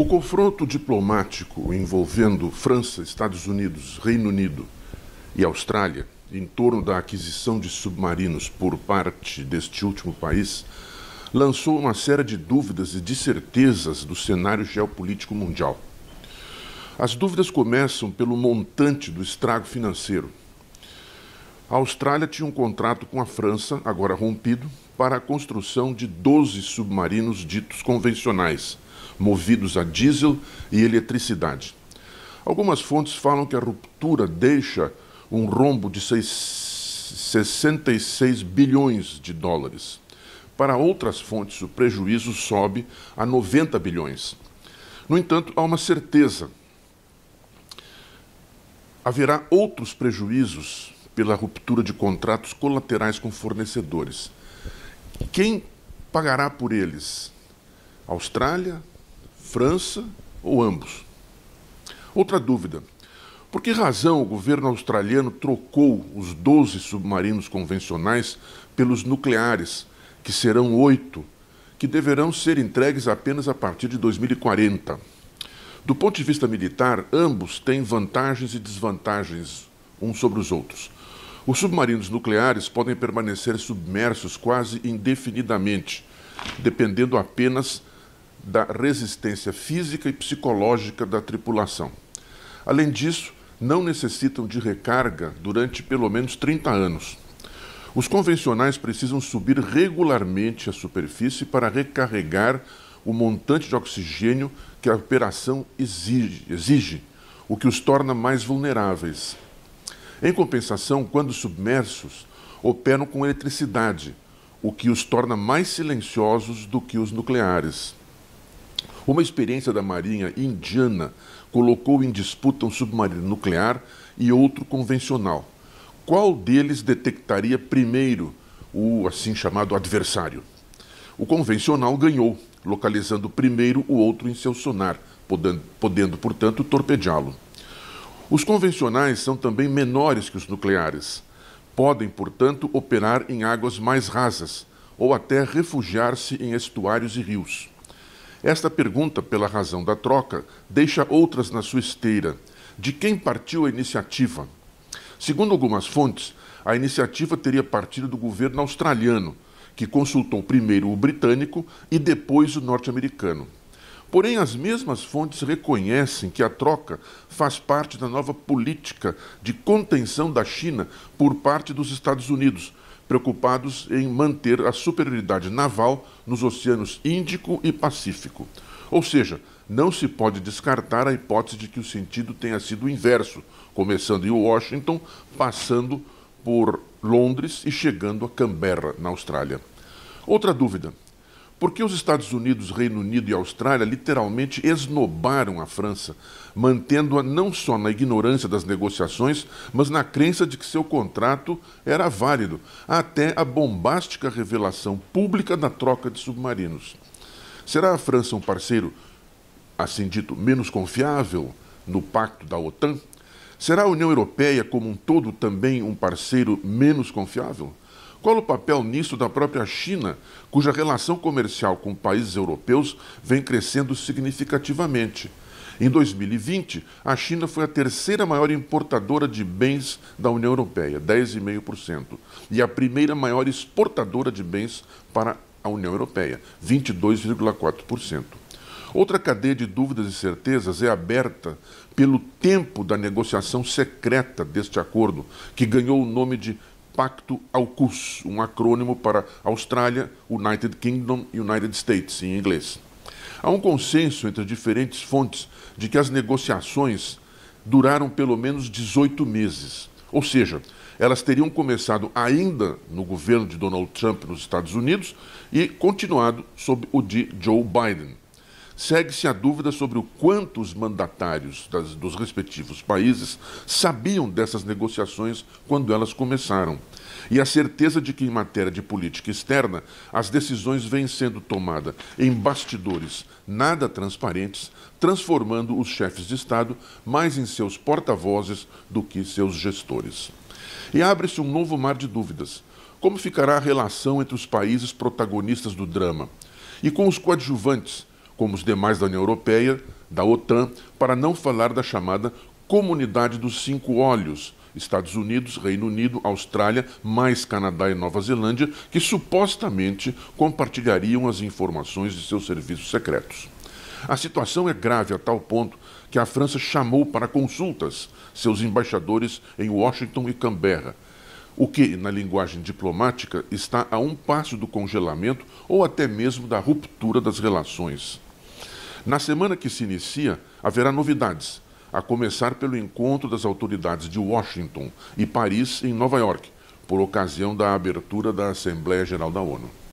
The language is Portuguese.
O confronto diplomático envolvendo França, Estados Unidos, Reino Unido e Austrália em torno da aquisição de submarinos por parte deste último país lançou uma série de dúvidas e de certezas do cenário geopolítico mundial. As dúvidas começam pelo montante do estrago financeiro. A Austrália tinha um contrato com a França, agora rompido, para a construção de 12 submarinos ditos convencionais, movidos a diesel e eletricidade. Algumas fontes falam que a ruptura deixa um rombo de 66 bilhões de dólares. Para outras fontes, o prejuízo sobe a 90 bilhões. No entanto, há uma certeza: haverá outros prejuízos pela ruptura de contratos colaterais com fornecedores. Quem pagará por eles? Austrália, França ou ambos? Outra dúvida: por que razão o governo australiano trocou os 12 submarinos convencionais pelos nucleares, que serão oito, que deverão ser entregues apenas a partir de 2040? Do ponto de vista militar, ambos têm vantagens e desvantagens uns sobre os outros. Os submarinos nucleares podem permanecer submersos quase indefinidamente, dependendo apenas da resistência física e psicológica da tripulação. Além disso, não necessitam de recarga durante pelo menos 30 anos. Os convencionais precisam subir regularmente à superfície para recarregar o montante de oxigênio que a operação exige, exige, o que os torna mais vulneráveis. Em compensação, quando submersos, operam com eletricidade, o que os torna mais silenciosos do que os nucleares. Uma experiência da Marinha indiana colocou em disputa um submarino nuclear e outro convencional. Qual deles detectaria primeiro o assim chamado adversário? O convencional ganhou, localizando primeiro o outro em seu sonar, podendo, podendo portanto, torpedeá-lo. Os convencionais são também menores que os nucleares. Podem, portanto, operar em águas mais rasas ou até refugiar-se em estuários e rios. Esta pergunta, pela razão da troca, deixa outras na sua esteira. De quem partiu a iniciativa? Segundo algumas fontes, a iniciativa teria partido do governo australiano, que consultou primeiro o britânico e depois o norte-americano. Porém, as mesmas fontes reconhecem que a troca faz parte da nova política de contenção da China por parte dos Estados Unidos, preocupados em manter a superioridade naval nos oceanos Índico e Pacífico. Ou seja, não se pode descartar a hipótese de que o sentido tenha sido o inverso, começando em Washington, passando por Londres e chegando a Canberra, na Austrália. Outra dúvida: porque os Estados Unidos, Reino Unido e Austrália literalmente esnobaram a França, mantendo-a não só na ignorância das negociações, mas na crença de que seu contrato era válido, até a bombástica revelação pública da troca de submarinos. Será a França um parceiro, assim dito, menos confiável no pacto da OTAN? Será a União Europeia como um todo também um parceiro menos confiável? Qual o papel nisso da própria China, cuja relação comercial com países europeus vem crescendo significativamente? Em 2020, a China foi a terceira maior importadora de bens da União Europeia, 10,5%, e a primeira maior exportadora de bens para a União Europeia, 22,4%. Outra cadeia de dúvidas e certezas é aberta pelo tempo da negociação secreta deste acordo, que ganhou o nome de Pacto AUKUS, um acrônimo para Austrália, United Kingdom e United States, em inglês. Há um consenso entre diferentes fontes de que as negociações duraram pelo menos 18 meses, ou seja, elas teriam começado ainda no governo de Donald Trump nos Estados Unidos e continuado sob o de Joe Biden segue-se a dúvida sobre o quanto os mandatários das, dos respectivos países sabiam dessas negociações quando elas começaram. E a certeza de que, em matéria de política externa, as decisões vêm sendo tomadas em bastidores nada transparentes, transformando os chefes de Estado mais em seus porta-vozes do que seus gestores. E abre-se um novo mar de dúvidas. Como ficará a relação entre os países protagonistas do drama? E com os coadjuvantes, como os demais da União Europeia, da OTAN, para não falar da chamada Comunidade dos Cinco Olhos, Estados Unidos, Reino Unido, Austrália, mais Canadá e Nova Zelândia, que supostamente compartilhariam as informações de seus serviços secretos. A situação é grave a tal ponto que a França chamou para consultas seus embaixadores em Washington e Canberra, o que, na linguagem diplomática, está a um passo do congelamento ou até mesmo da ruptura das relações. Na semana que se inicia, haverá novidades, a começar pelo encontro das autoridades de Washington e Paris em Nova York, por ocasião da abertura da Assembleia Geral da ONU.